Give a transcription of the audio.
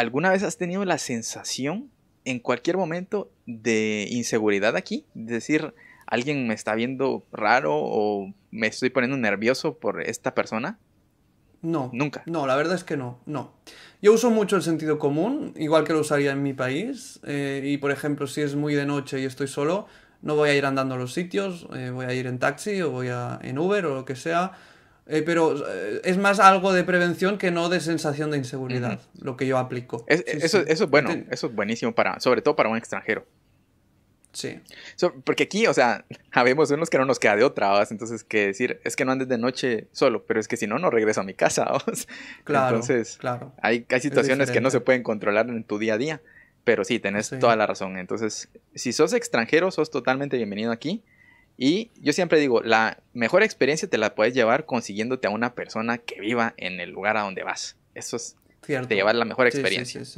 ¿Alguna vez has tenido la sensación en cualquier momento de inseguridad aquí? Es decir, alguien me está viendo raro o me estoy poniendo nervioso por esta persona. No. Nunca. No, la verdad es que no, no. Yo uso mucho el sentido común, igual que lo usaría en mi país. Eh, y por ejemplo, si es muy de noche y estoy solo, no voy a ir andando a los sitios, eh, voy a ir en taxi o voy a, en Uber o lo que sea. Eh, pero eh, es más algo de prevención que no de sensación de inseguridad, lo que yo aplico. eso, eso, es bueno, eso es buenísimo, para, sobre todo para un extranjero. Sí. porque aquí, o sea, habemos unos que no nos queda de otra, entonces que decir, es que no andes de noche solo, pero es que si no, no regreso a mi casa, Claro. Entonces, claro. Hay, hay situaciones que no se pueden controlar en tu día a día, pero sí, tenés toda la razón. Entonces, si sos extranjero, sos totalmente bienvenido aquí. Y yo siempre digo, la mejor experiencia te la puedes llevar consiguiéndote a una persona que viva en el lugar a donde vas. Eso es te de llevar la mejor experiencia.